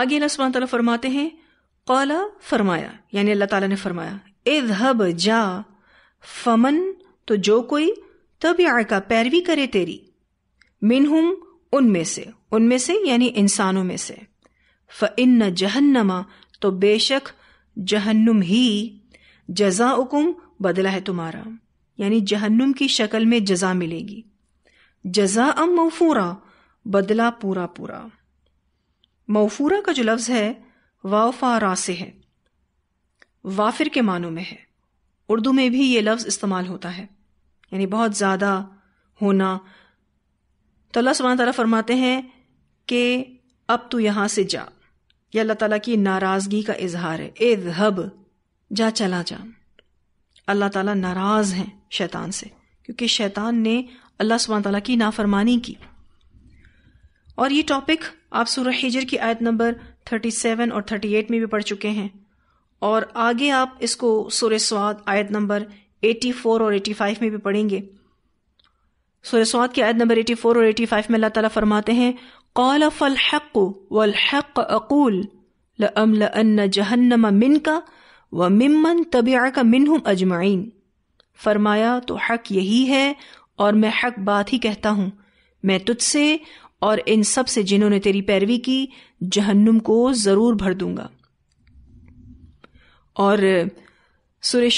आगे अल्लाह सुबह तला फरमाते हैं कौला फरमाया यानी अल्लाह तला ने फरमाया ए धब जा फमन तो जो कोई तब का पैरवी करे तेरी मिनहुम उनमें से उनमें से यानी इंसानों में से फ इन जहन्नमा तो बेशक जहन्नुम ही जजा उकुम बदला है तुम्हारा यानी जहन्नुम की शक्ल में जजा मिलेगी जजा अम मौफूरा बदला पूरा पूरा मौफूरा का जो लफ्ज़ है वाफा रा से है वाफिर के मानों में है उर्दू में भी ये लफ्ज़ इस्तेमाल होता है यानी बहुत ज़्यादा होना तो अल्लाह सुबह ताली फरमाते हैं कि अब तू यहां से जा ये अल्लाह ताला की नाराज़गी का इजहार है ए धब जा चला जा अल्लाह ताला नाराज़ हैं शैतान से क्योंकि शैतान ने अल्लाह सुबह ताली की नाफरमानी की और ये टॉपिक आप सूर हिजर की आयत नंबर 37 और 38 में भी पढ़ चुके हैं और आगे आप इसको सूर स्वाद आयत नंबर 84 और 85 में भी पढ़ेंगे सूर स्वाद की आयत नंबर 84 और 85 में अल्लाह ताला फरमाते हैं قال فالحق والحق اقول हक अकूल लमल जहन्नम मिन का व मिमन मिनहुम अजमाइन फरमाया तो हक यही है और मैं हक बात ही कहता हूं मैं तुझसे और इन सब से जिन्होंने तेरी पैरवी की जहन्नुम को जरूर भर दूंगा और सुर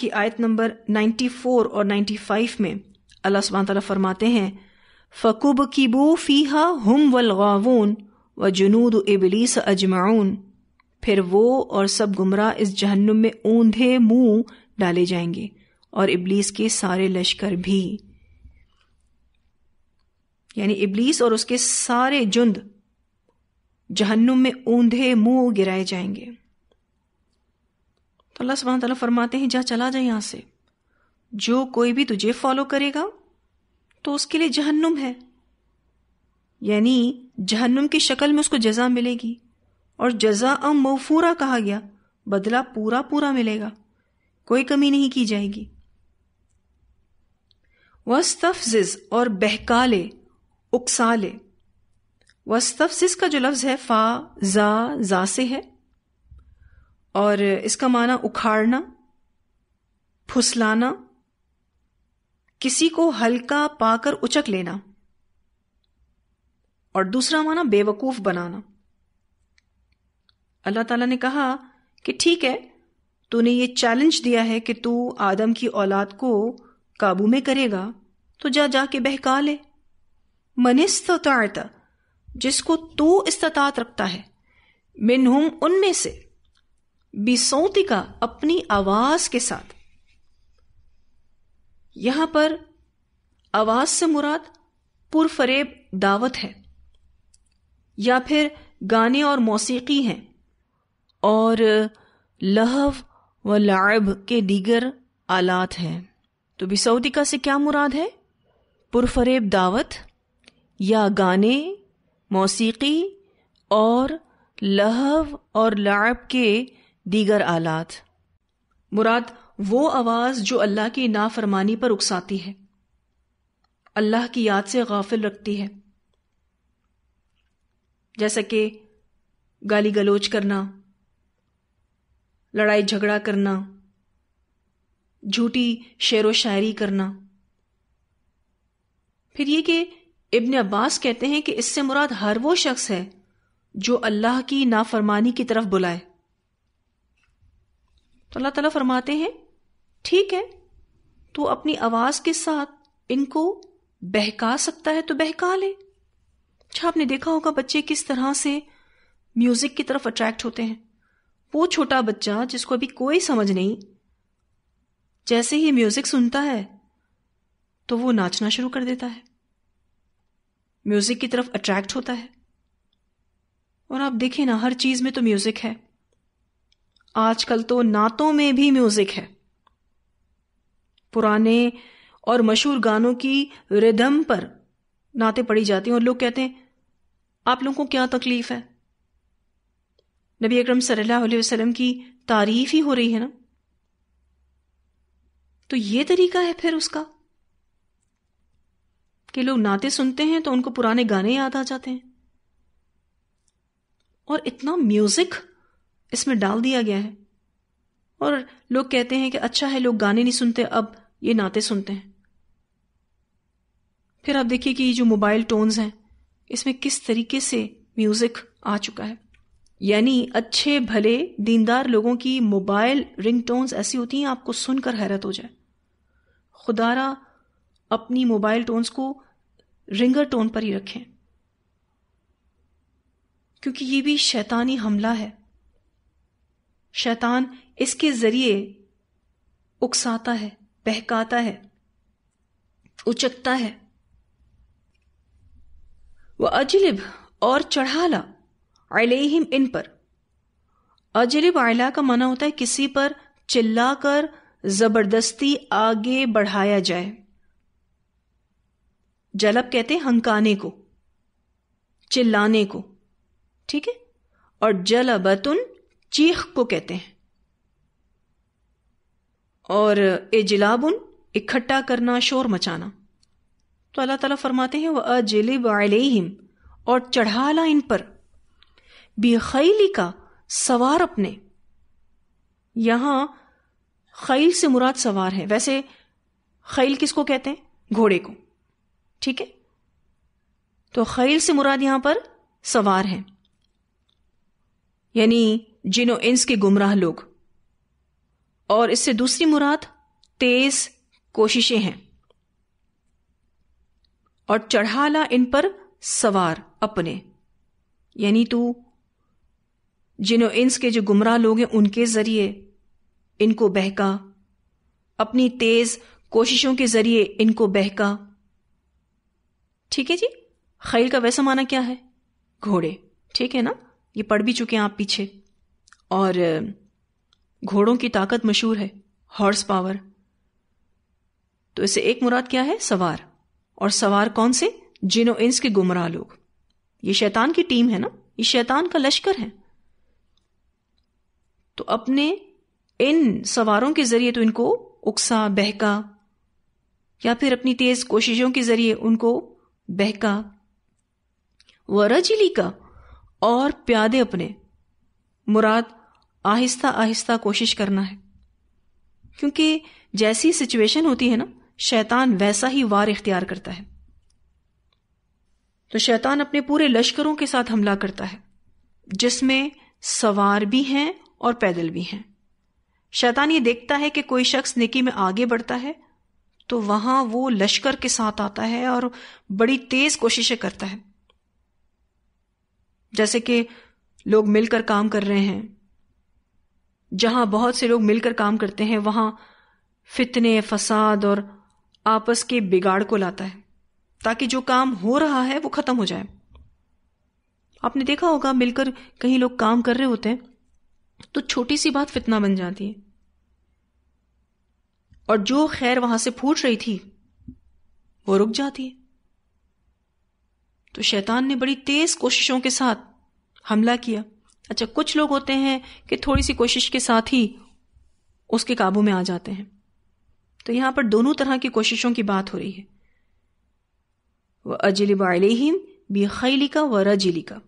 की आयत नंबर 94 और 95 में अल्लाह सुबह फरमाते हैं फ़कुब बो फ़ीहा हम वलगावून व जुनूद इबलीस अजमाउन फिर वो और सब गुमराह इस जहन्नुम में ऊंधे मुंह डाले जाएंगे और इबलीस के सारे लश्कर भी यानी इबलीस और उसके सारे जुंद जहन्नुम में ऊंधे मुंह गिराए जाएंगे तो अल्लाह सुबहान तला फरमाते हैं जा चला जाए यहां से जो कोई भी तुझे फॉलो करेगा तो उसके लिए जहन्नुम है यानी जहन्नुम की शक्ल में उसको जजा मिलेगी और जजा अम मौफूरा कहा गया बदला पूरा पूरा मिलेगा कोई कमी नहीं की जाएगी वस्तफजिज और बहका ले उकसा ले वस्तफसिस का जो लफ्ज़ है फा जा जा से है और इसका माना उखाड़ना फुसलाना किसी को हल्का पाकर उचक लेना और दूसरा माना बेवकूफ बनाना अल्लाह ताला ने कहा कि ठीक है तूने ये चैलेंज दिया है कि तू आदम की औलाद को काबू में करेगा तो जा जा के बहका ले मनिस्तात तो जिसको तू इस्तात रखता है मिनहुम उनमें से बिसौती का अपनी आवाज के साथ यहां पर आवाज से मुराद पुरफरेब दावत है या फिर गाने और मौसीकी हैं और लहव व लाब के दीगर आलात हैं तो बिसौदिका से क्या मुराद है पुरफरेब दावत या गाने मौसी और लहव और लाब के दीगर आलात मुराद वो आवाज़ जो अल्लाह की नाफरमानी पर उकसाती है अल्लाह की याद से गाफिल रखती है जैसा कि गाली गलोच करना लड़ाई झगड़ा करना झूठी शेर व शायरी करना फिर ये कि इब्न अब्बास कहते हैं कि इससे मुराद हर वो शख्स है जो अल्लाह की नाफरमानी की तरफ बुलाए तो अल्लाह तला फरमाते हैं ठीक है तो अपनी आवाज के साथ इनको बहका सकता है तो बहका ले अच्छा आपने देखा होगा बच्चे किस तरह से म्यूजिक की तरफ अट्रैक्ट होते हैं वो छोटा बच्चा जिसको अभी कोई समझ नहीं जैसे ही म्यूजिक सुनता है तो वो नाचना शुरू कर देता है म्यूजिक की तरफ अट्रैक्ट होता है और आप देखें ना हर चीज में तो म्यूजिक है आजकल तो नातों में भी म्यूजिक है पुराने और मशहूर गानों की रिदम पर नाते पड़ी जाती हैं और लोग कहते हैं आप लोगों को क्या तकलीफ है नबी अकरम सल्लल्लाहु अलैहि वसल्लम की तारीफ ही हो रही है ना तो ये तरीका है फिर उसका कि लोग नाते सुनते हैं तो उनको पुराने गाने याद आ जाते हैं और इतना म्यूजिक इसमें डाल दिया गया है और लोग कहते हैं कि अच्छा है लोग गाने नहीं सुनते अब ये नाते सुनते हैं फिर आप देखिए कि ये जो मोबाइल टोन्स हैं इसमें किस तरीके से म्यूजिक आ चुका है यानी अच्छे भले दीनदार लोगों की मोबाइल रिंग टोन्स ऐसी होती हैं आपको सुनकर हैरत हो जाए खुदारा अपनी मोबाइल टोन्स को रिंगर टोन पर ही रखें क्योंकि ये भी शैतानी हमला है शैतान इसके जरिए उकसाता है बहकाता है उचकता है वह अजलिब और चढ़ाला अलहिम इन पर अजलिब आयला का मना होता है किसी पर चिल्लाकर जबरदस्ती आगे बढ़ाया जाए जलब कहते हैं हंकाने को चिल्लाने को ठीक है और जलबतुन चीख को कहते हैं और इजलाबुन इकट्ठा करना शोर मचाना तो अल्लाह ताला फरमाते हैं वह अजिलिब अलहिम और चढ़ाला इन पर बेखैली का सवार अपने यहां खैल से मुराद सवार है वैसे खैल किसको कहते हैं घोड़े को ठीक है तो खैल से मुराद यहां पर सवार है यानी जिनो इंस के गुमराह लोग और इससे दूसरी मुराद तेज कोशिशें हैं और चढ़ाला इन पर सवार अपने यानी तू जिनो इंस के जो गुमराह लोग हैं उनके जरिए इनको बहका अपनी तेज कोशिशों के जरिए इनको बहका ठीक है जी खैल का वैसा माना क्या है घोड़े ठीक है ना ये पढ़ भी चुके हैं आप पीछे और घोड़ों की ताकत मशहूर है हॉर्स पावर तो इसे एक मुराद क्या है सवार और सवार कौन से जिनो इंस के गुमराह लोग ये शैतान की टीम है ना ये शैतान का लश्कर है तो अपने इन सवारों के जरिए तो इनको उकसा बहका या फिर अपनी तेज कोशिशों के जरिए उनको बहका वरजिली का और प्यादे अपने मुराद आहिस्ता आहिस्ता कोशिश करना है क्योंकि जैसी सिचुएशन होती है ना शैतान वैसा ही वार इख्तियार करता है तो शैतान अपने पूरे लश्करों के साथ हमला करता है जिसमें सवार भी हैं और पैदल भी हैं शैतान ये देखता है कि कोई शख्स नेकी में आगे बढ़ता है तो वहां वो लश्कर के साथ आता है और बड़ी तेज कोशिशें करता है जैसे कि लोग मिलकर काम कर रहे हैं जहां बहुत से लोग मिलकर काम करते हैं वहां फितने फसाद और आपस के बिगाड़ को लाता है ताकि जो काम हो रहा है वो खत्म हो जाए आपने देखा होगा मिलकर कहीं लोग काम कर रहे होते हैं तो छोटी सी बात फितना बन जाती है और जो खैर वहां से फूट रही थी वो रुक जाती तो शैतान ने बड़ी तेज कोशिशों के साथ हमला किया अच्छा कुछ लोग होते हैं कि थोड़ी सी कोशिश के साथ ही उसके काबू में आ जाते हैं तो यहां पर दोनों तरह की कोशिशों की बात हो रही है वह अजलिब बी खैली का व रजिली का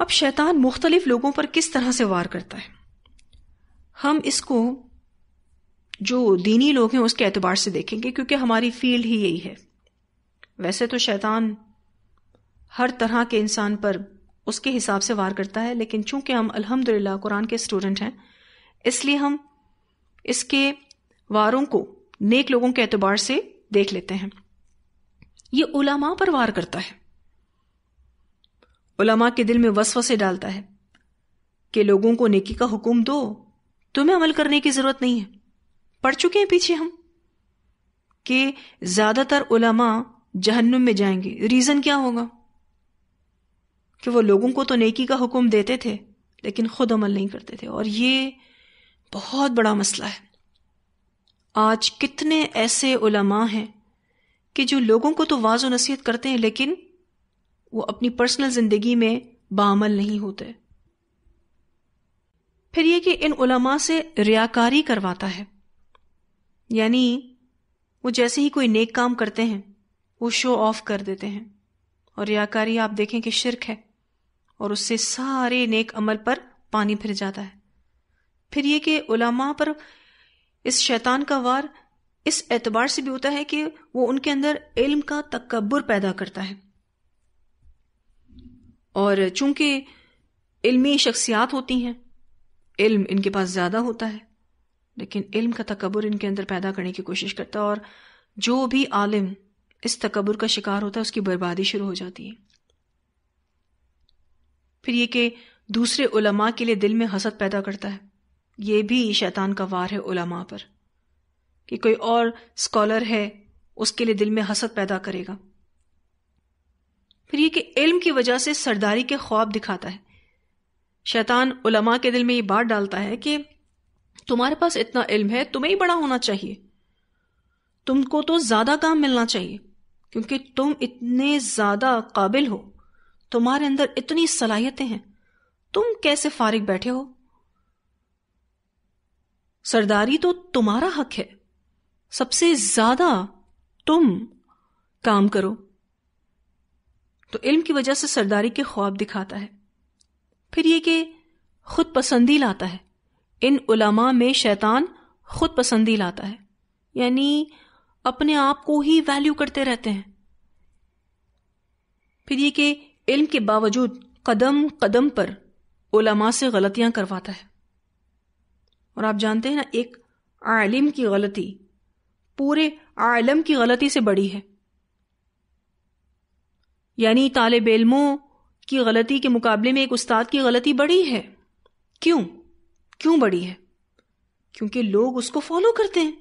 अब शैतान मुख्तलिफ लोगों पर किस तरह से वार करता है हम इसको जो दीनी लोग हैं उसके एतबार से देखेंगे क्योंकि हमारी फील्ड ही यही है वैसे तो शैतान हर तरह के इंसान पर उसके हिसाब से वार करता है लेकिन चूंकि हम अल्हम्दुलिल्लाह कुरान के स्टूडेंट हैं इसलिए हम इसके वारों को नेक लोगों के एतबार से देख लेते हैं ये उलामा पर वार करता है उलामा के दिल में वसवसे से डालता है कि लोगों को नेकी का हुक्म दो तुम्हें अमल करने की जरूरत नहीं है पढ़ चुके हैं पीछे हम कि ज्यादातर उलमा जहन्नुम में जाएंगे रीजन क्या होगा कि वो लोगों को तो नेकी का हुक्म देते थे लेकिन खुद अमल नहीं करते थे और ये बहुत बड़ा मसला है आज कितने ऐसे उलमा हैं कि जो लोगों को तो वाज नसीहत करते हैं लेकिन वो अपनी पर्सनल जिंदगी में बामल नहीं होते फिर ये कि इन उलमा से रियाकारी करवाता है यानी वो जैसे ही कोई नेक काम करते हैं वो शो ऑफ कर देते हैं और रियाकारी आप देखें कि शिरक है और उससे सारे नेक अमल पर पानी फिर जाता है फिर ये कि उलमा पर इस शैतान का वार इस एतबार से भी होता है कि वो उनके अंदर इल्म का तकबर पैदा करता है और चूंकि इल्मी शख्सियात होती हैं इल्म इनके पास ज़्यादा होता है लेकिन इल्म का तकबर इनके अंदर पैदा करने की कोशिश करता है और जो भी आलिम इस तकबर का शिकार होता है उसकी बर्बादी शुरू हो जाती है फिर ये कि दूसरे उलमा के लिए दिल में हसद पैदा करता है ये भी शैतान का वार है उलमा पर कि कोई और स्कॉलर है उसके लिए दिल में हसद पैदा करेगा फिर ये कि इल्म की वजह से सरदारी के ख्वाब दिखाता है शैतान उलमा के दिल में ये बात डालता है कि तुम्हारे पास इतना इल्म है तुम्हें ही बड़ा होना चाहिए तुमको तो ज्यादा काम मिलना चाहिए क्योंकि तुम इतने ज्यादा काबिल हो तुम्हारे अंदर इतनी सलाहियतें हैं तुम कैसे फारिग बैठे हो सरदारी तो तुम्हारा हक है सबसे ज्यादा तुम काम करो तो इल्म की वजह से सरदारी के ख्वाब दिखाता है फिर ये कि खुद पसंदी लाता है इन उलमा में शैतान खुद पसंदी लाता है यानी अपने आप को ही वैल्यू करते रहते हैं फिर ये कि इल्म के बावजूद कदम कदम पर उलमा से गलतियां करवाता है और आप जानते हैं ना एक आलिम की गलती पूरे आलम की गलती से बड़ी है यानी तालब इलमों की गलती के मुकाबले में एक उस्ताद की गलती बड़ी है क्यों क्यों बड़ी है क्योंकि लोग उसको फॉलो करते हैं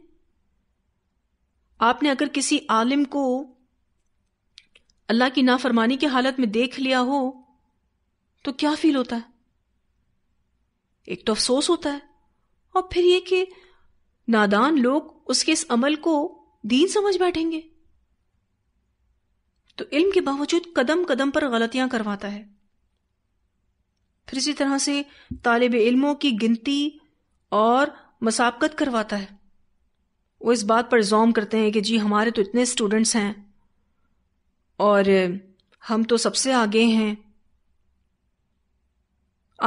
आपने अगर किसी आलिम को अल्लाह की नाफरमानी की हालत में देख लिया हो तो क्या फील होता है एक तो अफसोस होता है और फिर यह कि नादान लोग उसके इस अमल को दीन समझ बैठेंगे तो इल्म के बावजूद कदम कदम पर गलतियां करवाता है फिर इसी तरह से तालब इल्मों की गिनती और मसाबकत करवाता है वो इस बात पर जोम करते हैं कि जी हमारे तो इतने स्टूडेंट्स हैं और हम तो सबसे आगे हैं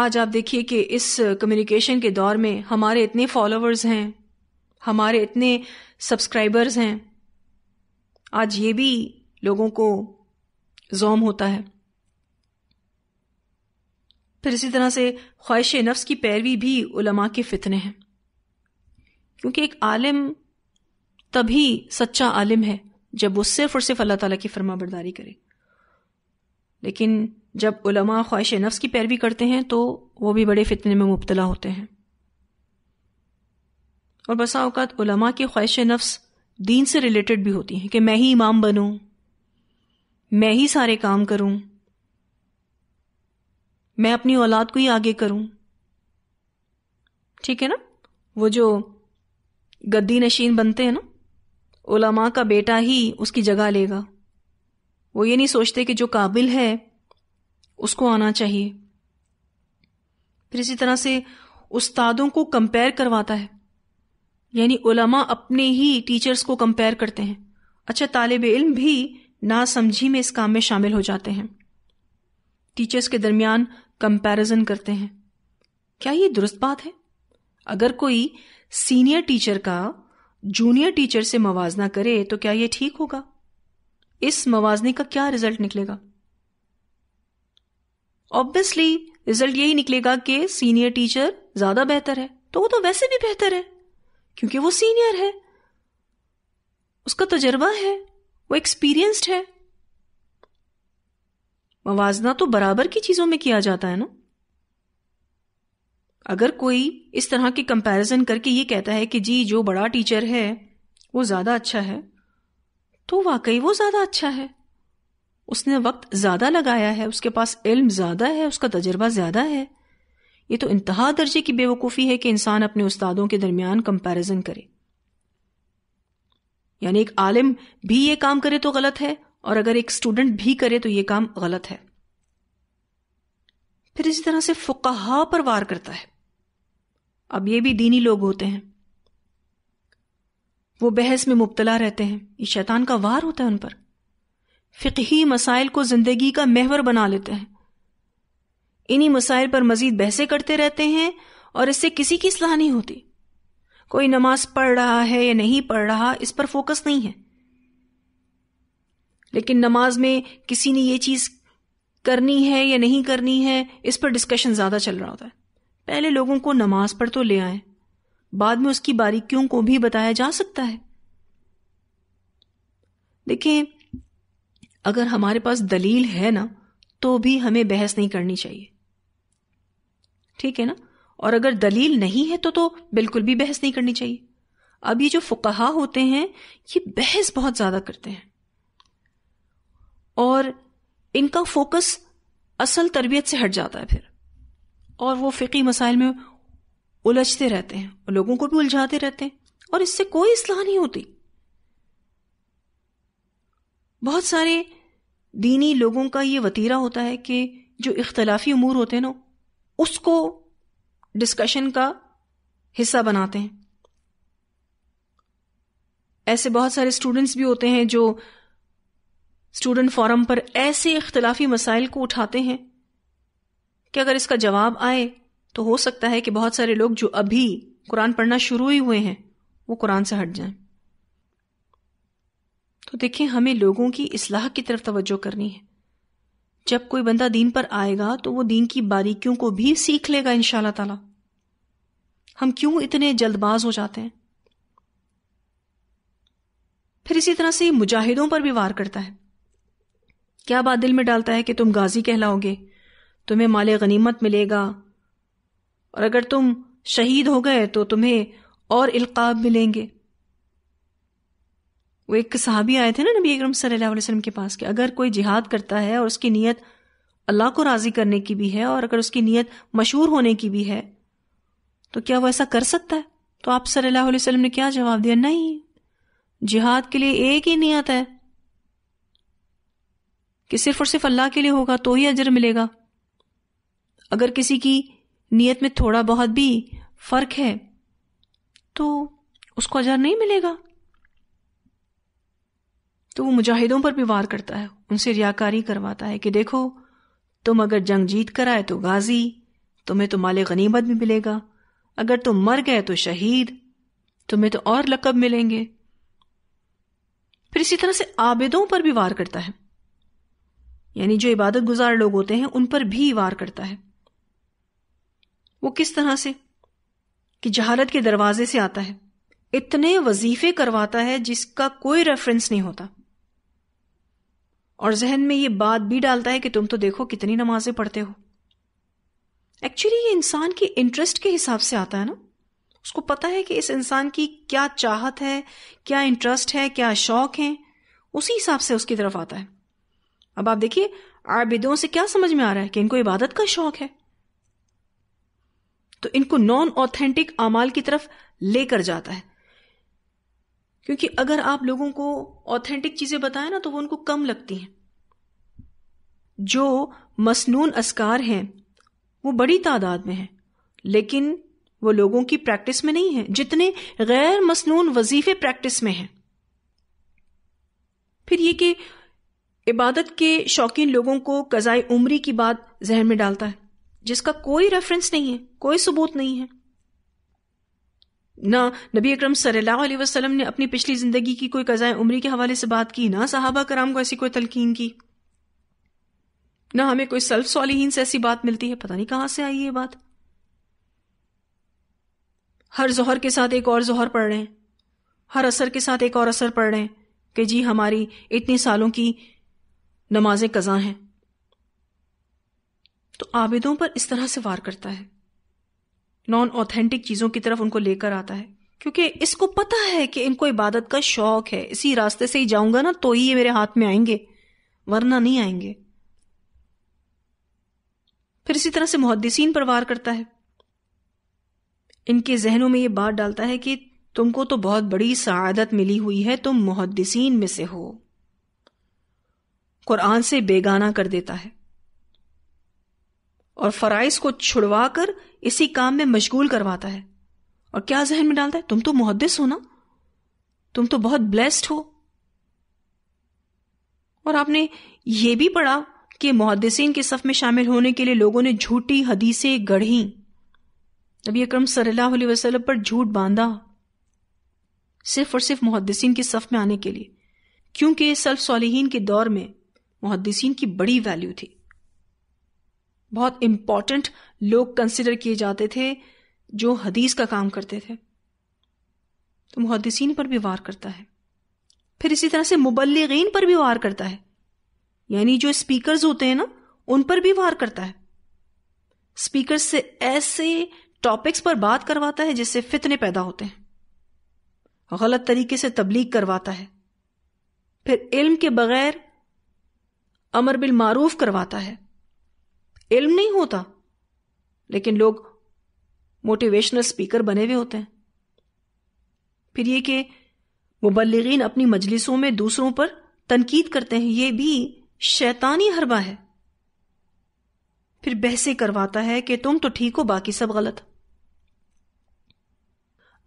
आज आप देखिए कि इस कम्युनिकेशन के दौर में हमारे इतने फॉलोअर्स हैं हमारे इतने सब्सक्राइबर्स हैं आज ये भी लोगों को जोम होता है फिर इसी तरह से ख्वाहिश नफ्स की पैरवी भी उलमा के फितने हैं क्योंकि एक आलिम तभी सच्चा आलिम है जब वो सिर्फ और सिर्फ अल्लाह ताला की फरमा बरदारी करे लेकिन जब उलमा ख्वाहिश नफ्स की पैरवी करते हैं तो वो भी बड़े फितने में मुबतला होते हैं और बसा अवकात उलमा की ख्वाहिश नफ्स दीन से रिलेटेड भी होती हैं कि मैं ही इमाम बनूं मैं ही सारे काम करूं मैं अपनी औलाद को ही आगे करूं ठीक है ना वो जो गद्दी नशीन बनते हैं ना ओलामा का बेटा ही उसकी जगह लेगा वो ये नहीं सोचते कि जो काबिल है उसको आना चाहिए फिर इसी तरह से उस्तादों को कंपेयर करवाता है यानी ओलामा अपने ही टीचर्स को कंपेयर करते हैं अच्छा तालब इल्म भी नासमझी में इस काम में शामिल हो जाते हैं टीचर्स के दरमियान कंपैरिजन करते हैं क्या ये दुरुस्त बात है अगर कोई सीनियर टीचर का जूनियर टीचर से मवाजना करे तो क्या ये ठीक होगा इस मवाजने का क्या रिजल्ट निकलेगा ऑब्वियसली रिजल्ट यही निकलेगा कि सीनियर टीचर ज्यादा बेहतर है तो वो तो वैसे भी बेहतर है क्योंकि वो सीनियर है उसका तजर्बा है वो एक्सपीरियंस्ड है मवाजना तो बराबर की चीजों में किया जाता है ना अगर कोई इस तरह की कंपैरिजन करके ये कहता है कि जी जो बड़ा टीचर है वो ज्यादा अच्छा है तो वाकई वो ज्यादा अच्छा है उसने वक्त ज्यादा लगाया है उसके पास इल्म ज्यादा है उसका तजर्बा ज्यादा है ये तो इंतहा दर्जे की बेवकूफ़ी है कि इंसान अपने उस्तादों के दरमियान कंपैरिजन करे यानी एक आलिम भी ये काम करे तो गलत है और अगर एक स्टूडेंट भी करे तो ये काम गलत है फिर इसी तरह से फुकाहा पर वार करता है अब ये भी दीनी लोग होते हैं वो बहस में मुबतला रहते हैं ये शैतान का वार होता है उन पर फिकही मसाइल को ज़िंदगी का महवर बना लेते हैं इन्हीं मसाइल पर मजीद बहसें करते रहते हैं और इससे किसी की सलाह नहीं होती कोई नमाज पढ़ रहा है या नहीं पढ़ रहा इस पर फोकस नहीं है लेकिन नमाज में किसी ने ये चीज करनी है या नहीं करनी है इस पर डिस्कशन ज्यादा चल रहा होता है पहले लोगों को नमाज पर तो ले आए बाद में उसकी बारीकियों को भी बताया जा सकता है देखें अगर हमारे पास दलील है ना तो भी हमें बहस नहीं करनी चाहिए ठीक है ना और अगर दलील नहीं है तो तो बिल्कुल भी बहस नहीं करनी चाहिए अब ये जो फुकाहा होते हैं ये बहस बहुत ज्यादा करते हैं और इनका फोकस असल तरबियत से हट जाता है फिर और वो फ़िकी मसाइल में उलझते रहते हैं और लोगों को भी उलझाते रहते हैं और इससे कोई असलाह नहीं होती बहुत सारे दीनी लोगों का ये वतीरा होता है कि जो इख्तलाफी अमूर होते हैं ना उसको डिस्कशन का हिस्सा बनाते हैं ऐसे बहुत सारे स्टूडेंट्स भी होते हैं जो स्टूडेंट फोरम पर ऐसे इख्तलाफी मसाइल को उठाते हैं कि अगर इसका जवाब आए तो हो सकता है कि बहुत सारे लोग जो अभी कुरान पढ़ना शुरू ही हुए हैं वो कुरान से हट जाएं। तो देखें हमें लोगों की इसलाह की तरफ तवज्जो करनी है जब कोई बंदा दीन पर आएगा तो वो दीन की बारीकियों को भी सीख लेगा इन ताला हम क्यों इतने जल्दबाज हो जाते हैं फिर इसी तरह से मुजाहिदों पर भी वार करता है क्या बात दिल में डालता है कि तुम गाजी कहलाओगे तुम्हें माल गनीमत मिलेगा और अगर तुम शहीद हो गए तो तुम्हें और इल्काब मिलेंगे वो एक सहाबी आए थे ना नबी अक्रम सल्लल्लाहु अलैहि वसल्लम के पास कि अगर कोई जिहाद करता है और उसकी नीयत अल्लाह को राज़ी करने की भी है और अगर उसकी नीयत मशहूर होने की भी है तो क्या वो ऐसा कर सकता है तो आप सल्लल्लाहु अलैहि वसल्लम ने क्या जवाब दिया नहीं जिहाद के लिए एक ही नियत है कि सिर्फ और सिर्फ अल्लाह के लिए होगा तो ही अजर मिलेगा अगर किसी की नीयत में थोड़ा बहुत भी फर्क है तो उसको अजर नहीं मिलेगा तो वो मुजाहिदों पर भी वार करता है उनसे रियाकारी करवाता है कि देखो तुम अगर जंग जीत कर आए तो गाजी तुम्हें तो माले गनीमत भी मिलेगा अगर तुम मर गए तो शहीद तुम्हें तो और लकब मिलेंगे फिर इसी तरह से आबेदों पर भी वार करता है यानी जो इबादत गुजार लोग होते हैं उन पर भी वार करता है वो किस तरह से कि जहालत के दरवाजे से आता है इतने वजीफे करवाता है जिसका कोई रेफरेंस नहीं होता और जहन में ये बात भी डालता है कि तुम तो देखो कितनी नमाजें पढ़ते हो एक्चुअली ये इंसान के इंटरेस्ट के हिसाब से आता है ना उसको पता है कि इस इंसान की क्या चाहत है क्या इंटरेस्ट है क्या शौक है उसी हिसाब से उसकी तरफ आता है अब आप देखिए आबिदों से क्या समझ में आ रहा है कि इनको इबादत का शौक है तो इनको नॉन ऑथेंटिक अमाल की तरफ लेकर जाता है क्योंकि अगर आप लोगों को ऑथेंटिक चीजें बताएं ना तो वो उनको कम लगती हैं जो मसनून असकार हैं वो बड़ी तादाद में हैं लेकिन वो लोगों की प्रैक्टिस में नहीं है जितने गैर मसनून वजीफे प्रैक्टिस में हैं फिर ये कि इबादत के शौकीन लोगों को कजाई उमरी की बात जहन में डालता है जिसका कोई रेफरेंस नहीं है कोई सबूत नहीं है ना नबी अकरम सल्लल्लाहु अलैहि वसल्लम ने अपनी पिछली जिंदगी की कोई कज़ाए उम्री के हवाले से बात की ना सहाबा कराम को ऐसी कोई तलकीन की ना हमें कोई सल्फ सालिहीन से ऐसी बात मिलती है पता नहीं कहाँ से आई ये बात हर जहर के साथ एक और जहर पढ़ रहे हैं हर असर के साथ एक और असर पढ़ रहे हैं कि जी हमारी इतने सालों की नमाजें कज़ा हैं तो आबिदों पर इस तरह से वार करता है नॉन ऑथेंटिक चीज़ों की तरफ उनको लेकर आता है क्योंकि इसको पता है कि इनको इबादत का शौक है इसी रास्ते से ही जाऊंगा ना तो ही ये मेरे हाथ में आएंगे वरना नहीं आएंगे फिर इसी तरह से मुहदसिन पर वार करता है इनके जहनों में ये बात डालता है कि तुमको तो बहुत बड़ी शहादत मिली हुई है तुम मुहदसिन में से हो कुरान से बेगाना कर देता है और फराइज को छुड़वा कर इसी काम में मशगूल करवाता है और क्या जहन में डालता है तुम तो मुहदस हो ना तुम तो बहुत ब्लेस्ड हो और आपने ये भी पढ़ा कि मुहदसिन के सफ में शामिल होने के लिए लोगों ने झूठी हदीसें गढ़ी नबी अक्रम सल्लल्लाहु अलैहि वसल्लम पर झूठ बांधा सिर्फ और सिर्फ मुहदसिन के सफ में आने के लिए क्योंकि सल्फ सालहीन के दौर में मुहदसिन की बड़ी वैल्यू थी बहुत इम्पॉर्टेंट लोग कंसिडर किए जाते थे जो हदीस का काम करते थे तो मुहदसिन पर भी वार करता है फिर इसी तरह से मुबलगिन पर भी वार करता है यानी जो स्पीकर्स होते हैं ना उन पर भी वार करता है स्पीकर से ऐसे टॉपिक्स पर बात करवाता है जिससे फितने पैदा होते हैं गलत तरीके से तबलीग करवाता है फिर इल्म के बगैर अमर बिल मारूफ करवाता है इल्म नहीं होता लेकिन लोग मोटिवेशनल स्पीकर बने हुए होते हैं फिर ये कि मुबलगिन अपनी मजलिसों में दूसरों पर तनकीद करते हैं ये भी शैतानी हरबा है फिर बहसे करवाता है कि तुम तो ठीक हो बाकी सब गलत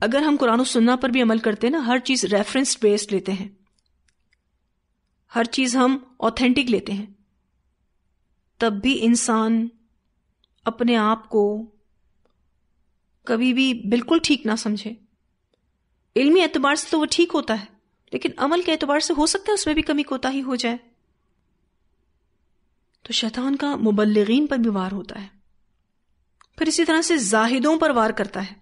अगर हम कुरान सुन्ना पर भी अमल करते हैं ना हर चीज रेफरेंस बेस्ड लेते हैं हर चीज हम ऑथेंटिक लेते हैं तब भी इंसान अपने आप को कभी भी बिल्कुल ठीक ना समझे इल्मी एतबार से तो वो ठीक होता है लेकिन अमल के एतबार से हो सकता है उसमें भी कमी कोताही हो जाए तो शैतान का मुबलगिन पर भी वार होता है फिर इसी तरह से जाहिदों पर वार करता है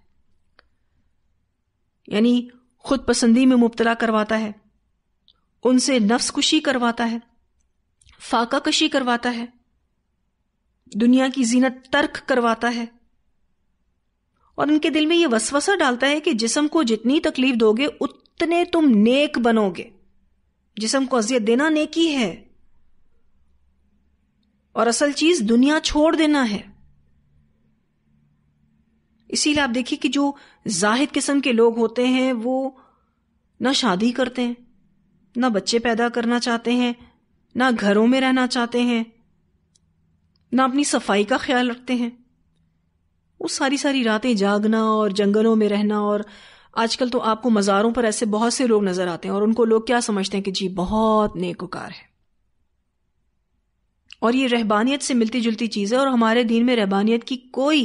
यानी खुद पसंदी में मुबतला करवाता है उनसे नफ्स कुशी करवाता है फाका कशी करवाता है दुनिया की जीनत तर्क करवाता है और इनके दिल में यह वसवसा डालता है कि जिसम को जितनी तकलीफ दोगे उतने तुम नेक बनोगे जिसम को अजियत देना नेकी है और असल चीज दुनिया छोड़ देना है इसीलिए आप देखिए कि जो जाहिद किस्म के लोग होते हैं वो ना शादी करते हैं ना बच्चे पैदा करना चाहते हैं ना घरों में रहना चाहते हैं ना अपनी सफाई का ख्याल रखते हैं वो सारी सारी रातें जागना और जंगलों में रहना और आजकल तो आपको मज़ारों पर ऐसे बहुत से लोग नजर आते हैं और उनको लोग क्या समझते हैं कि जी बहुत नेकोकार है और ये रहबानियत से मिलती जुलती चीज़ है और हमारे दिन में रहबानियत की कोई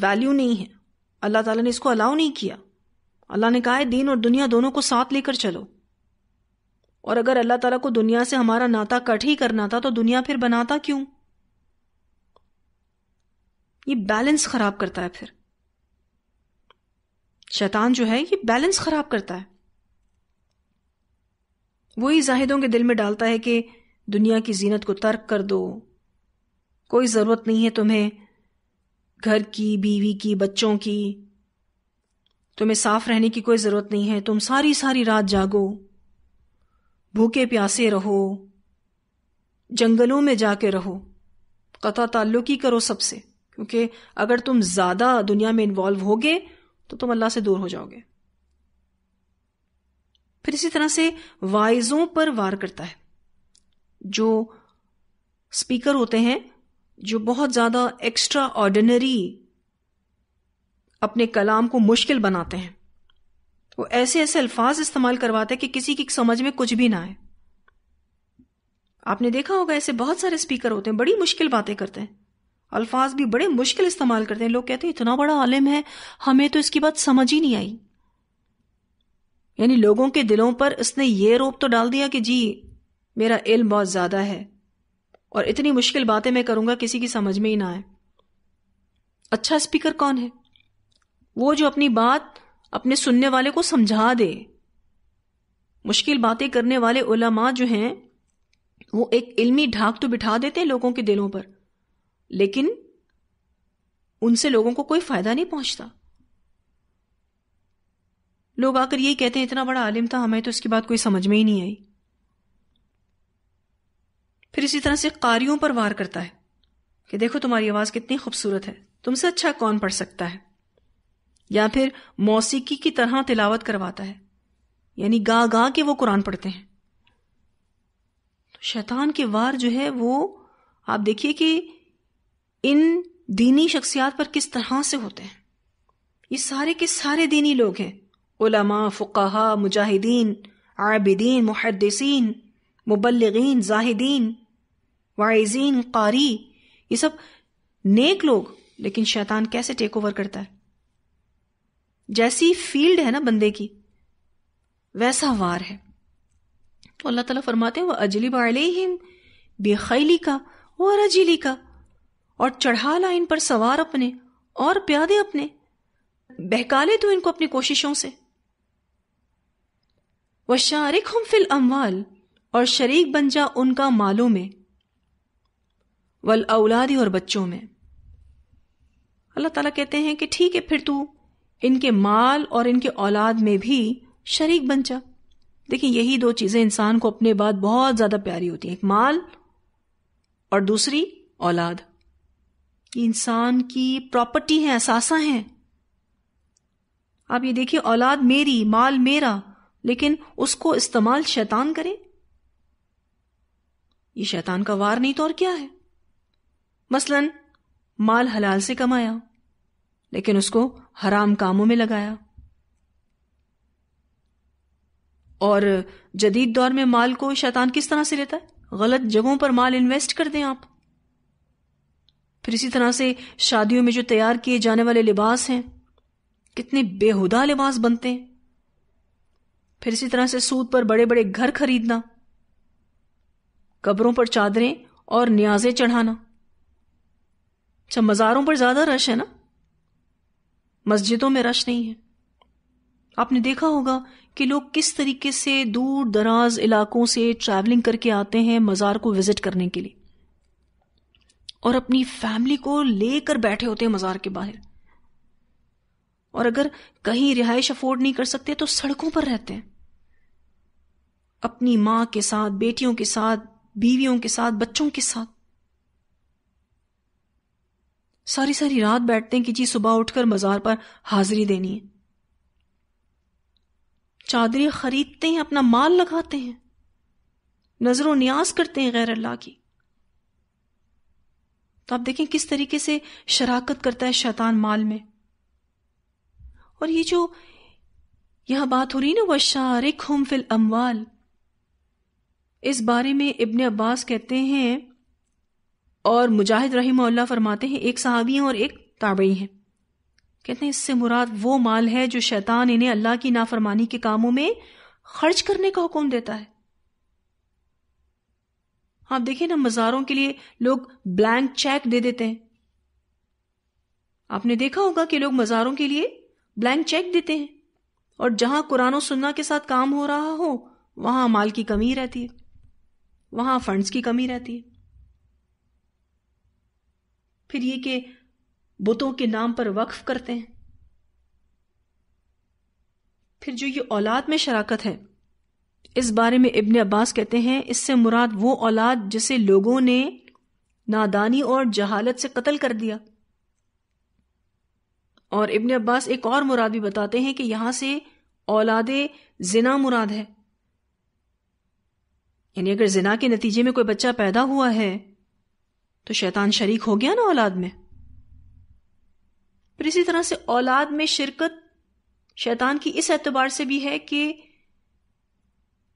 वैल्यू नहीं है अल्लाह ताला ने इसको अलाउ नहीं किया अल्लाह ने कहा है दीन और दुनिया दोनों को साथ लेकर चलो और अगर अल्लाह ताला को दुनिया से हमारा नाता कट ही करना था तो दुनिया फिर बनाता क्यों ये बैलेंस खराब करता है फिर शैतान जो है ये बैलेंस खराब करता है वही जाहिदों के दिल में डालता है कि दुनिया की जीनत को तर्क कर दो कोई ज़रूरत नहीं है तुम्हें घर की बीवी की बच्चों की तुम्हें साफ रहने की कोई ज़रूरत नहीं है तुम सारी सारी रात जागो भूखे प्यासे रहो जंगलों में जाके रहो कता ताल्लुकी करो सबसे क्योंकि अगर तुम ज्यादा दुनिया में इन्वॉल्व होगे तो तुम अल्लाह से दूर हो जाओगे फिर इसी तरह से वाइजों पर वार करता है जो स्पीकर होते हैं जो बहुत ज्यादा एक्स्ट्रा ऑर्डिनरी अपने कलाम को मुश्किल बनाते हैं वो ऐसे ऐसे अल्फाज इस्तेमाल करवाते हैं कि किसी की समझ में कुछ भी ना आए आपने देखा होगा ऐसे बहुत सारे स्पीकर होते हैं बड़ी मुश्किल बातें करते हैं अल्फाज भी बड़े मुश्किल इस्तेमाल करते हैं लोग कहते हैं इतना बड़ा आलिम है हमें तो इसकी बात समझ ही नहीं आई यानी लोगों के दिलों पर इसने ये रोप तो डाल दिया कि जी मेरा इल्म बहुत ज़्यादा है और इतनी मुश्किल बातें मैं करूंगा किसी की समझ में ही ना आए अच्छा स्पीकर कौन है वो जो अपनी बात अपने सुनने वाले को समझा दे मुश्किल बातें करने वाले उलमा जो हैं वो एक इल्मी ढाक तो बिठा देते हैं लोगों के दिलों पर लेकिन उनसे लोगों को कोई फायदा नहीं पहुंचता लोग आकर यही कहते हैं इतना बड़ा आलिम था हमें तो उसकी बात कोई समझ में ही नहीं आई फिर इसी तरह से कारियों पर वार करता है कि देखो तुम्हारी आवाज कितनी खूबसूरत है तुमसे अच्छा कौन पढ़ सकता है या फिर मौसीकी की तरह तिलावत करवाता है यानी गा गा के वो कुरान पढ़ते हैं तो शैतान की वार जो है वो आप देखिए कि इन दीनी शख्सियात पर किस तरह से होते हैं ये सारे के सारे दीनी लोग हैं उलमा फ़ुकाहा मुजाहिदीन आबिदीन मुहदसिन मुबलगिन जाहिदीन वाइजीन कारी ये सब नेक लोग लेकिन शैतान कैसे टेक ओवर करता है जैसी फील्ड है ना बंदे की वैसा वार है तो अल्लाह तला फरमाते हैं वह अजली बालिम बेखैली का और अजली का और चढ़ा ला इन पर सवार अपने और प्यादे अपने बहका ले तू इनको अपनी कोशिशों से व शारिक हम फिल अमवाल और शरीक बन जा उनका मालों में वल औलादी और बच्चों में अल्लाह ताला कहते हैं कि ठीक है फिर तू इनके माल और इनके औलाद में भी शरीक बन जा देखिए यही दो चीजें इंसान को अपने बाद बहुत ज्यादा प्यारी होती हैं एक माल और दूसरी औलाद कि इंसान की प्रॉपर्टी है असासा है आप ये देखिए औलाद मेरी माल मेरा लेकिन उसको इस्तेमाल शैतान करे ये शैतान का वार नहीं तो और क्या है मसलन माल हलाल से कमाया लेकिन उसको हराम कामों में लगाया और जदीद दौर में माल को शैतान किस तरह से लेता है गलत जगहों पर माल इन्वेस्ट कर दें आप फिर इसी तरह से शादियों में जो तैयार किए जाने वाले लिबास हैं कितने बेहुदा लिबास बनते हैं फिर इसी तरह से सूद पर बड़े बड़े घर खरीदना कब्रों पर चादरें और न्याजें चढ़ाना अच्छा मज़ारों पर ज़्यादा रश है ना मस्जिदों में रश नहीं है आपने देखा होगा कि लोग किस तरीके से दूर दराज इलाकों से ट्रैवलिंग करके आते हैं मज़ार को विजिट करने के लिए और अपनी फैमिली को लेकर बैठे होते हैं मज़ार के बाहर और अगर कहीं रिहायश अफोर्ड नहीं कर सकते तो सड़कों पर रहते हैं अपनी मां के साथ बेटियों के साथ बीवियों के साथ बच्चों के साथ सारी सारी रात बैठते हैं कि जी सुबह उठकर मज़ार पर हाजिरी देनी है चादरें खरीदते हैं अपना माल लगाते हैं नजरों न्याज करते हैं गैर अल्लाह की तो आप देखें किस तरीके से शराकत करता है शैतान माल में और ये जो यह बात हो रही ना वह शारिक हम फिल अमवाल इस बारे में इब्न अब्बास कहते हैं और मुजाहिद रही फरमाते हैं एक सहाबी हैं और एक ताबई हैं कहते हैं इससे मुराद वो माल है जो शैतान इन्हें अल्लाह की नाफरमानी के कामों में खर्च करने का हुक्म देता है आप हाँ, देखिए ना मज़ारों के लिए लोग ब्लैंक चेक दे देते हैं आपने देखा होगा कि लोग मज़ारों के लिए ब्लैंक चेक देते हैं और जहां कुरान और सुन्ना के साथ काम हो रहा हो वहां माल की कमी रहती है वहां फंड्स की कमी रहती है फिर ये कि बुतों के नाम पर वक्फ करते हैं फिर जो ये औलाद में शराकत है इस बारे में इब्ने अब्बास कहते हैं इससे मुराद वो औलाद जिसे लोगों ने नादानी और जहालत से कत्ल कर दिया और इब्ने अब्बास एक और मुराद भी बताते हैं कि यहां से औलाद जिना मुराद है यानी अगर जिना के नतीजे में कोई बच्चा पैदा हुआ है तो शैतान शरीक हो गया ना औलाद में फिर इसी तरह से औलाद में शिरकत शैतान की इस एतबार से भी है कि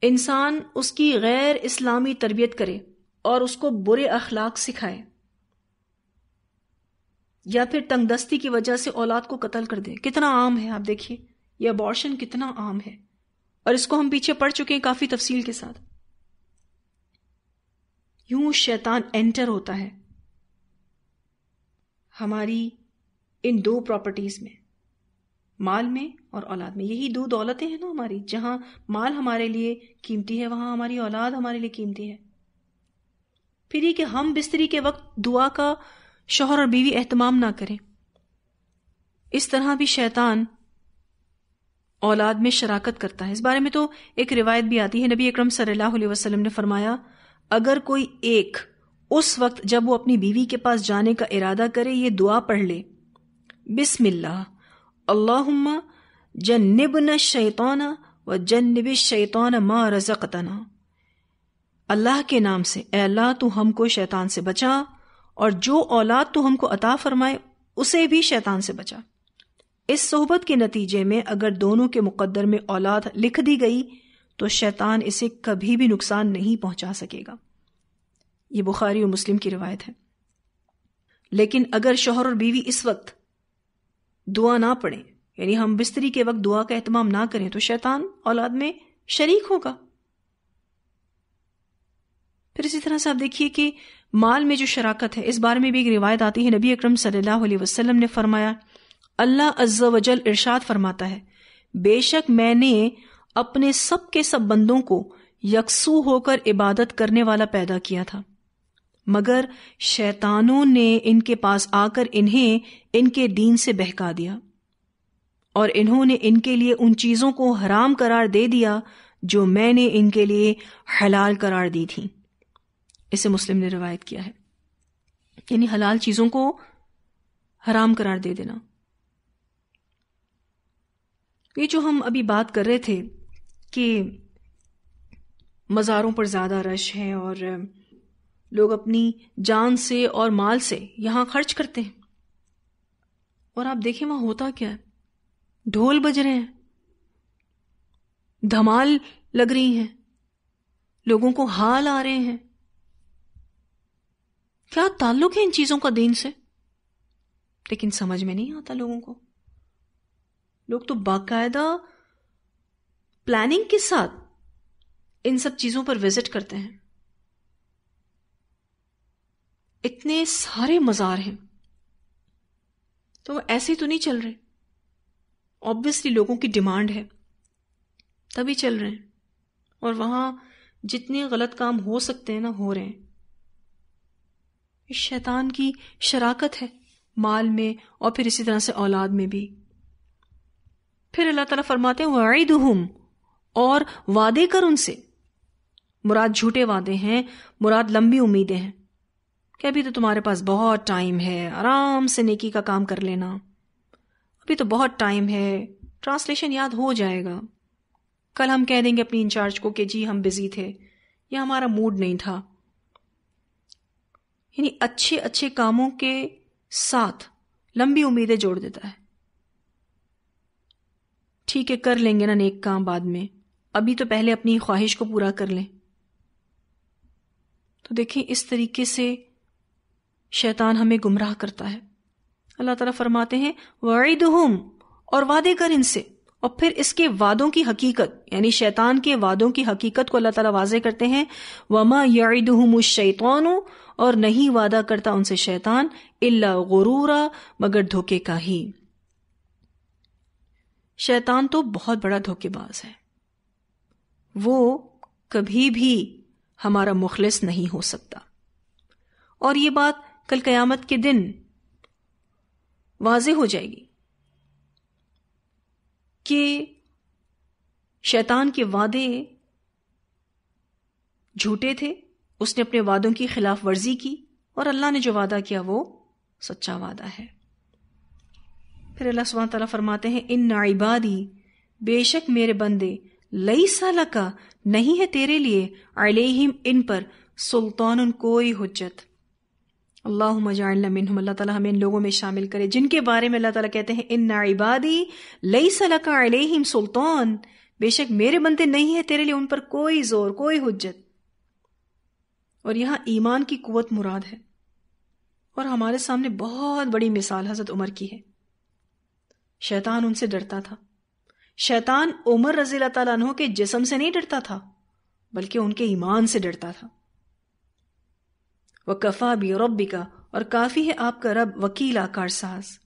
इंसान उसकी गैर इस्लामी तरबियत करे और उसको बुरे अखलाक सिखाए या फिर तंगदस्ती की वजह से औलाद को कत्ल कर दे कितना आम है आप देखिए यह अबॉर्शन कितना आम है और इसको हम पीछे पड़ चुके हैं काफी तफसील के साथ यूं शैतान एंटर होता है हमारी इन दो प्रॉपर्टीज में माल में और औलाद में यही दो दौलतें हैं ना हमारी जहां माल हमारे लिए कीमती है वहां हमारी औलाद हमारे लिए कीमती है फिर ये कि हम बिस्तरी के वक्त दुआ का शोहर और बीवी एहतमाम ना करें इस तरह भी शैतान औलाद में शराकत करता है इस बारे में तो एक रिवायत भी आती है नबी अक्रम सल्लल्लाहु वसल्लम ने फरमाया अगर कोई एक उस वक्त जब वो अपनी बीवी के पास जाने का इरादा करे ये दुआ पढ़ ले बिस्मिल्लाह अल्लाहुम्मा जन्निबना शैताना व जन्नब शैतान मा रजकतना अल्लाह के नाम से ए अल्लाह तू हमको शैतान से बचा और जो औलाद तू हमको अता फरमाए उसे भी शैतान से बचा इस सोहबत के नतीजे में अगर दोनों के मुकद्दर में औलाद लिख दी गई तो शैतान इसे कभी भी नुकसान नहीं पहुंचा सकेगा ये बुखारी और मुस्लिम की रिवायत है लेकिन अगर शोहर और बीवी इस वक्त दुआ ना पढ़ें यानी हम बिस्तरी के वक्त दुआ का अहतमाम ना करें तो शैतान औलाद में शरीक होगा फिर इसी तरह से आप देखिए कि माल में जो शराकत है इस बारे में भी एक रिवायत आती है नबी अक्रम सल्लल्लाहु ने फरमाया अल्लाह अज्जा वजल इरशाद फरमाता है बेशक मैंने अपने सब के सब बंदों को यकसू होकर इबादत करने वाला पैदा किया था मगर शैतानों ने इनके पास आकर इन्हें इनके दीन से बहका दिया और इन्होंने इनके लिए उन चीज़ों को हराम करार दे दिया जो मैंने इनके लिए हलाल करार दी थी इसे मुस्लिम ने रिवायत किया है यानी हलाल चीज़ों को हराम करार दे देना ये जो हम अभी बात कर रहे थे कि मज़ारों पर ज़्यादा रश है और लोग अपनी जान से और माल से यहां खर्च करते हैं और आप देखें वहां होता क्या है ढोल बज रहे हैं धमाल लग रही हैं लोगों को हाल आ रहे हैं क्या ताल्लुक है इन चीजों का दीन से लेकिन समझ में नहीं आता लोगों को लोग तो बाकायदा प्लानिंग के साथ इन सब चीजों पर विजिट करते हैं इतने सारे मज़ार हैं तो ऐसे तो नहीं चल रहे ऑब्वियसली लोगों की डिमांड है तभी चल रहे हैं और वहां जितने गलत काम हो सकते हैं ना हो रहे हैं शैतान की शराकत है माल में और फिर इसी तरह से औलाद में भी फिर अल्लाह ताला फरमाते हैं वाइदहुम और वादे कर उनसे मुराद झूठे वादे हैं मुराद लंबी उम्मीदें हैं कि अभी तो तुम्हारे पास बहुत टाइम है आराम से नेकी का काम कर लेना अभी तो बहुत टाइम है ट्रांसलेशन याद हो जाएगा कल हम कह देंगे अपनी इंचार्ज को कि जी हम बिजी थे या हमारा मूड नहीं था यानी अच्छे अच्छे कामों के साथ लंबी उम्मीदें जोड़ देता है ठीक है कर लेंगे ना नेक काम बाद में अभी तो पहले अपनी ख्वाहिश को पूरा कर लें तो देखें इस तरीके से शैतान हमें गुमराह करता है अल्लाह तला फरमाते हैं वईदहुम और वादे कर इनसे और फिर इसके वादों की हकीकत यानी शैतान के वादों की हकीकत को अल्लाह तला वाजे करते हैं वमा यईदहुम शैतान और नहीं वादा करता उनसे शैतान इला गुरूरा मगर धोखे का ही शैतान तो बहुत बड़ा धोखेबाज है वो कभी भी हमारा मुखलिस नहीं हो सकता और ये बात कल क़यामत के दिन वाजे हो जाएगी कि शैतान के वादे झूठे थे उसने अपने वादों की खिलाफ वर्जी की और अल्लाह ने जो वादा किया वो सच्चा वादा है फिर अल्लाह सुबह तला फरमाते हैं इन नाइबादी बेशक मेरे बंदे लई सला का नहीं है तेरे लिए अलहिम इन पर सुल्तान कोई हजत अल्लाह मजामिन अल्लाह ताला हमें इन लोगों में शामिल करे जिनके बारे में अल्लाह ताला कहते हैं इन नाइबादी लई सलाका अलहिम सुल्तान बेशक मेरे बनते नहीं है तेरे लिए उन पर कोई जोर कोई हजत और यहां ईमान की कुवत मुराद है और हमारे सामने बहुत बड़ी मिसाल हजरत उमर की है शैतान उनसे डरता था शैतान उमर रजील तु के जिसम से नहीं डरता था बल्कि उनके ईमान से डरता था व कफ़ा भी का और काफ़ी है आपका रब वकीला कारसाज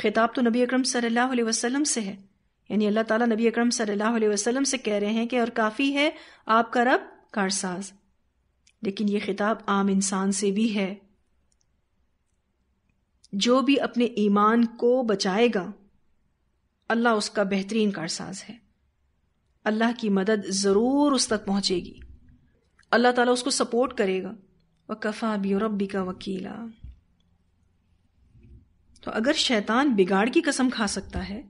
खिताब तो नबी अकरम सल्लल्लाहु अलैहि वसल्लम से है यानी अल्लाह ताला नबी अकरम सल्लल्लाहु अलैहि वसल्लम से कह रहे हैं कि और काफ़ी है आपका रब कारसाज लेकिन ये खिताब आम इंसान से भी है जो भी अपने ईमान को बचाएगा अल्लाह उसका बेहतरीन कारसाज है अल्लाह की मदद ज़रूर उस तक पहुंचेगी अल्लाह ताला उसको सपोर्ट करेगा वकफ़ा भी रबी का वकीला तो अगर शैतान बिगाड़ की कसम खा सकता है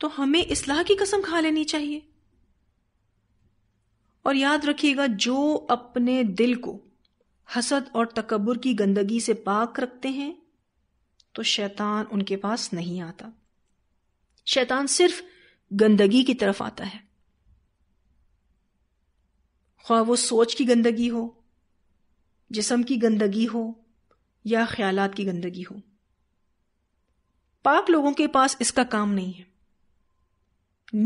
तो हमें इसलाह की कसम खा लेनी चाहिए और याद रखिएगा जो अपने दिल को हसद और तकबर की गंदगी से पाक रखते हैं तो शैतान उनके पास नहीं आता शैतान सिर्फ गंदगी की तरफ आता है ख्वा वो सोच की गंदगी हो जिसम की गंदगी हो या ख्यालात की गंदगी हो पाक लोगों के पास इसका काम नहीं है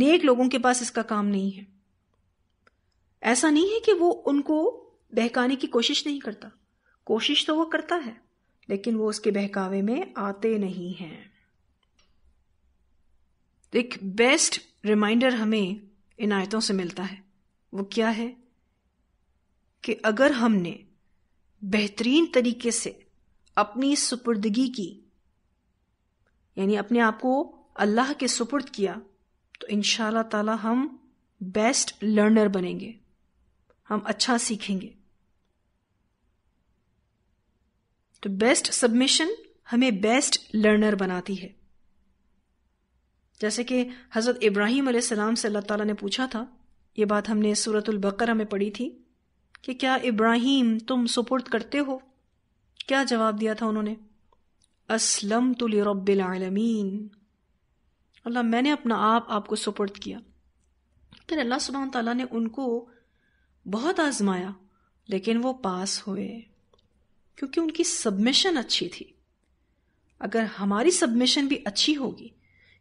नेक लोगों के पास इसका काम नहीं है ऐसा नहीं है कि वो उनको बहकाने की कोशिश नहीं करता कोशिश तो वो करता है लेकिन वो उसके बहकावे में आते नहीं हैं तो एक बेस्ट रिमाइंडर हमें इन आयतों से मिलता है वो क्या है कि अगर हमने बेहतरीन तरीके से अपनी सुपुर्दगी की यानी अपने आप को अल्लाह के सुपुर्द किया तो इन ताला हम बेस्ट लर्नर बनेंगे हम अच्छा सीखेंगे तो बेस्ट सबमिशन हमें बेस्ट लर्नर बनाती है जैसे कि हज़रत इब्राहिम सलाम से अल्लाह ताला ने पूछा था ये बात हमने सूरतुल बकरा में पढ़ी थी कि क्या इब्राहिम तुम सुपुर्द करते हो क्या जवाब दिया था उन्होंने असलम तुल रबीन अल्लाह मैंने अपना आप आपको सुपुर्द किया फिर अल्लाह सुबह तला ने उनको बहुत आजमाया लेकिन वो पास हुए क्योंकि उनकी सबमिशन अच्छी थी अगर हमारी सबमिशन भी अच्छी होगी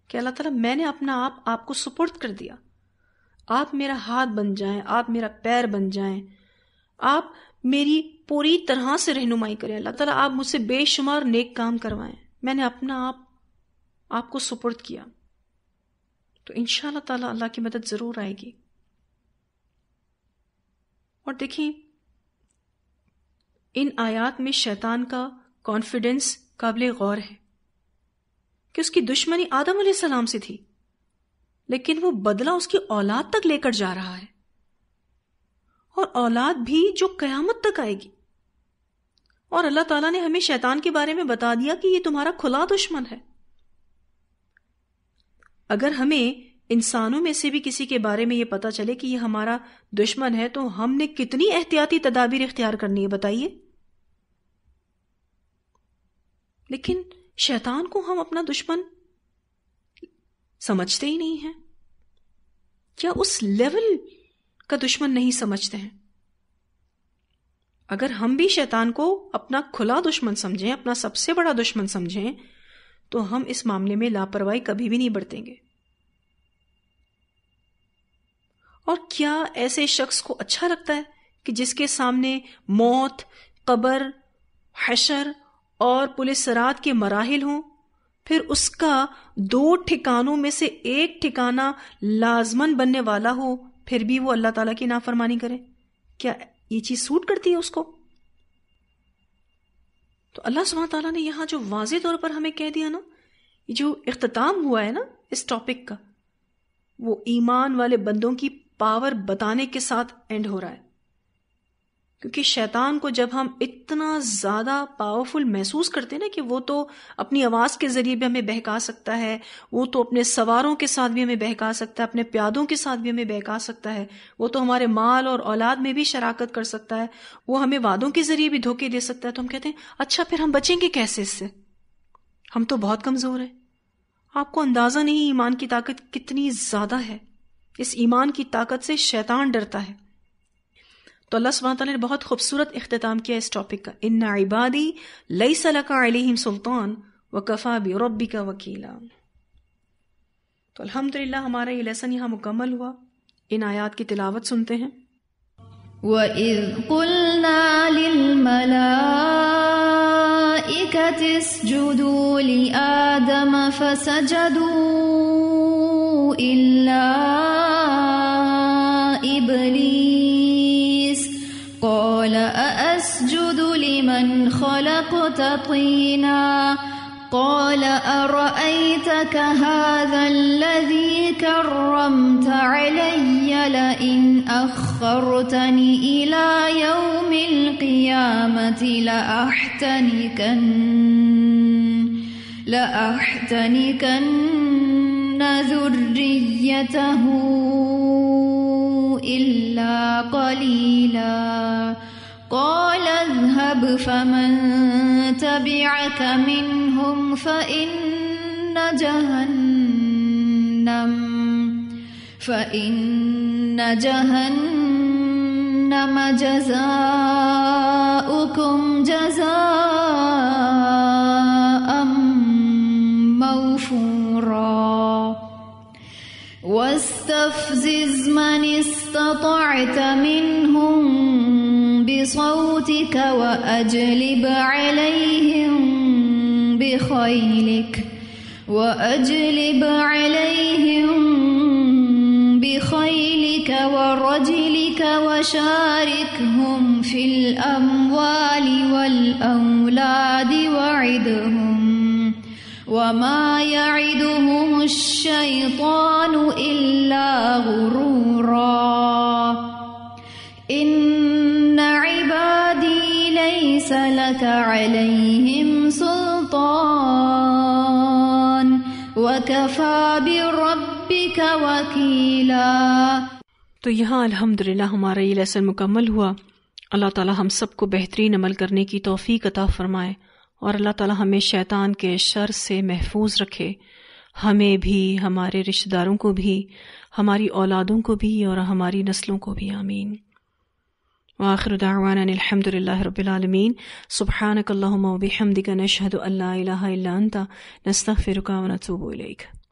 कि अल्लाह ताला मैंने अपना आप आपको सुपुर्द कर दिया आप मेरा हाथ बन जाएं आप मेरा पैर बन जाएं आप मेरी पूरी तरह से रहनुमाई करें अल्लाह ताला आप मुझसे बेशुमार नेक काम करवाएं मैंने अपना आप आपको सुपुर्द किया तो इन ताला अल्लाह की मदद ज़रूर आएगी और देखें इन आयात में शैतान का कॉन्फिडेंस काबिल गौर है कि उसकी दुश्मनी आदम सलाम से थी लेकिन वो बदला उसकी औलाद तक लेकर जा रहा है और औलाद भी जो कयामत तक आएगी और अल्लाह ताला ने हमें शैतान के बारे में बता दिया कि ये तुम्हारा खुला दुश्मन है अगर हमें इंसानों में से भी किसी के बारे में ये पता चले कि ये हमारा दुश्मन है तो हमने कितनी एहतियाती तदाबीर इख्तियार करनी है बताइए लेकिन शैतान को हम अपना दुश्मन समझते ही नहीं है क्या उस लेवल का दुश्मन नहीं समझते हैं अगर हम भी शैतान को अपना खुला दुश्मन समझें अपना सबसे बड़ा दुश्मन समझें तो हम इस मामले में लापरवाही कभी भी नहीं बरतेंगे और क्या ऐसे शख्स को अच्छा लगता है कि जिसके सामने मौत कबर हशर और पुलिस सरात के मराहल हों फिर उसका दो ठिकानों में से एक ठिकाना लाजमन बनने वाला हो फिर भी वो अल्लाह ताला की नाफरमानी करे क्या ये चीज सूट करती है उसको तो अल्लाह सुबह ताला ने यहां जो वाज तौर पर हमें कह दिया ना ये जो इख्ताम हुआ है ना इस टॉपिक का वो ईमान वाले बंदों की पावर बताने के साथ एंड हो रहा है क्योंकि शैतान को जब हम इतना ज्यादा पावरफुल महसूस करते हैं ना कि वो तो अपनी आवाज के जरिए भी हमें बहका सकता है वो तो अपने सवारों के साथ भी हमें बहका सकता है अपने प्यादों के साथ भी हमें बहका सकता है वो तो हमारे माल और औलाद में भी शराकत कर सकता है वो हमें वादों के जरिए भी धोखे दे सकता है तो हम कहते हैं अच्छा फिर हम बचेंगे कैसे इससे हम तो बहुत कमजोर हैं आपको अंदाजा नहीं ईमान की ताकत कितनी ज्यादा है इस ईमान की ताकत से शैतान डरता है تو اللہ سبحانہ تعالیٰ نے بہت خوبصورت اختتام کیا اس ٹاپک کا ان عبادی لئی سلکا علیہم سلطان و کفا وکیلا تو الحمد ہمارا یہ لیسن یہاں مکمل ہوا ان آیات کی تلاوت سنتے ہیں وَإِذْ قُلْنَا لِلْمَلَائِكَةِ اسْجُدُوا لِآدَمَ فَسَجَدُوا إِلَّا إِبْلِيسَ من خلقت طينا قال أرأيتك هذا الذي كرمت علي لئن أخرتني إلى يوم القيامة لأحتنكن لأحتنكن ذريته إلا قليلاً قال اذهب فمن تبعك منهم فإن جهنم فإن جهنم جزاؤكم جزاء موفورا واستفزز من استطعت منهم بصوتك وأجلب عليهم بخيلك وأجلب عليهم بخيلك ورجلك وشاركهم في الأموال والأولاد وعدهم وما يعدهم الشيطان إلا غرورا إن तो यहाँ अल्हम्दुलिल्लाह हमारा ये लेसन मुकम्मल हुआ अल्लाह ताला हम सबको बेहतरीन अमल करने की तोफ़ी अता फ़रमाए और अल्लाह ताला हमें शैतान के शर से महफूज रखे हमें भी हमारे रिश्तेदारों को भी हमारी औलादों को भी और हमारी नस्लों को भी आमीन وآخر دعوانا أن الحمد لله رب العالمين سبحانك اللهم وبحمدك نشهد أن لا إله إلا أنت نستغفرك ونتوب إليك